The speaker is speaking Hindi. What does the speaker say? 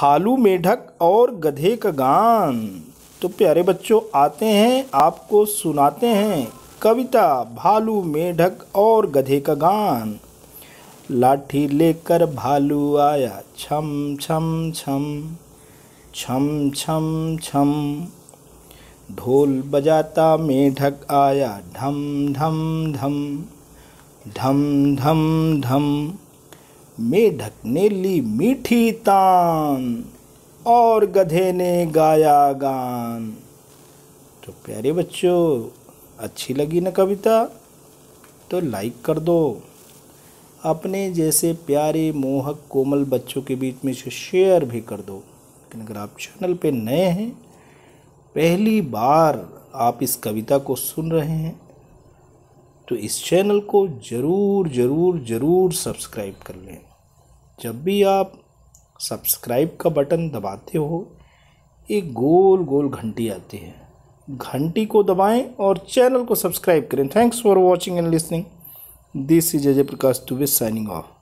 भालू मेढक और गधे का गान तो प्यारे बच्चों आते हैं आपको सुनाते हैं कविता भालू मेढक और गधे का गान लाठी लेकर भालू आया छम छम छम छम छम छम ढोल बजाता मेढक आया ढम ढम ढम ढम ढम ढम मेढक ने ली मीठी तान और गधे ने गाया गान तो प्यारे बच्चों अच्छी लगी ना कविता तो लाइक कर दो अपने जैसे प्यारे मोहक कोमल बच्चों के बीच में इसे शेयर भी कर दो लेकिन अगर आप चैनल पे नए हैं पहली बार आप इस कविता को सुन रहे हैं तो इस चैनल को ज़रूर ज़रूर ज़रूर सब्सक्राइब कर लें जब भी आप सब्सक्राइब का बटन दबाते हो एक गोल गोल घंटी आती है घंटी को दबाएं और चैनल को सब्सक्राइब करें thanks for watching and listening this is Ajay Prakash B signing of